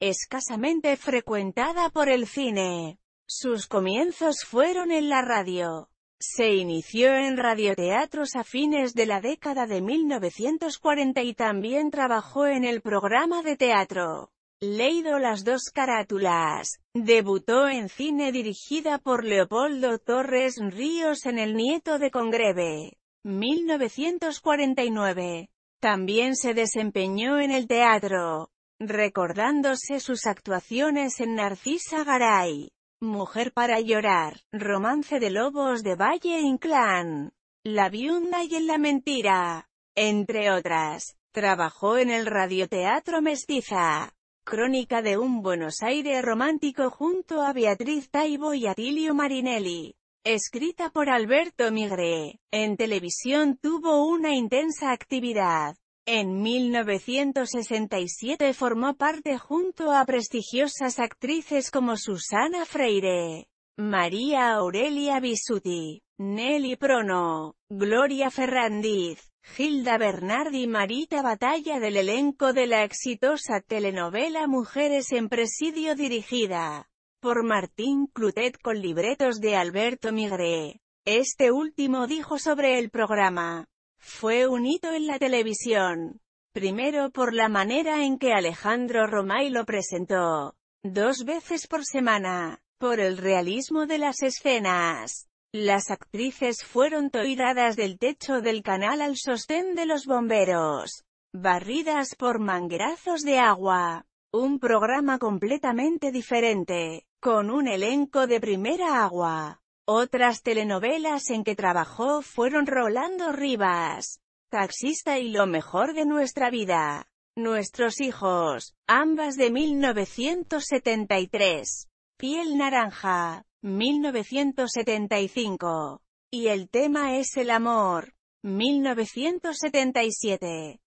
escasamente frecuentada por el cine. Sus comienzos fueron en la radio. Se inició en radioteatros a fines de la década de 1940 y también trabajó en el programa de teatro. Leído las dos carátulas, debutó en cine dirigida por Leopoldo Torres Ríos en El nieto de Congreve, 1949. También se desempeñó en el teatro, recordándose sus actuaciones en Narcisa Garay, Mujer para llorar, Romance de Lobos de Valle Inclán, La viuda y en la mentira, entre otras. Trabajó en el radioteatro Mestiza, Crónica de un Buenos Aires romántico junto a Beatriz Taibo y Atilio Marinelli. Escrita por Alberto Migre, en televisión tuvo una intensa actividad. En 1967 formó parte junto a prestigiosas actrices como Susana Freire, María Aurelia Bisuti, Nelly Prono, Gloria Ferrandiz, Gilda Bernard y Marita Batalla del elenco de la exitosa telenovela Mujeres en Presidio dirigida por Martín Clutet con libretos de Alberto Migré. Este último dijo sobre el programa, fue un hito en la televisión. Primero por la manera en que Alejandro Romay lo presentó, dos veces por semana, por el realismo de las escenas. Las actrices fueron toiradas del techo del canal al sostén de los bomberos, barridas por manguerazos de agua. Un programa completamente diferente, con un elenco de primera agua. Otras telenovelas en que trabajó fueron Rolando Rivas, Taxista y Lo mejor de nuestra vida, Nuestros hijos, ambas de 1973, Piel naranja, 1975, y El tema es el amor, 1977.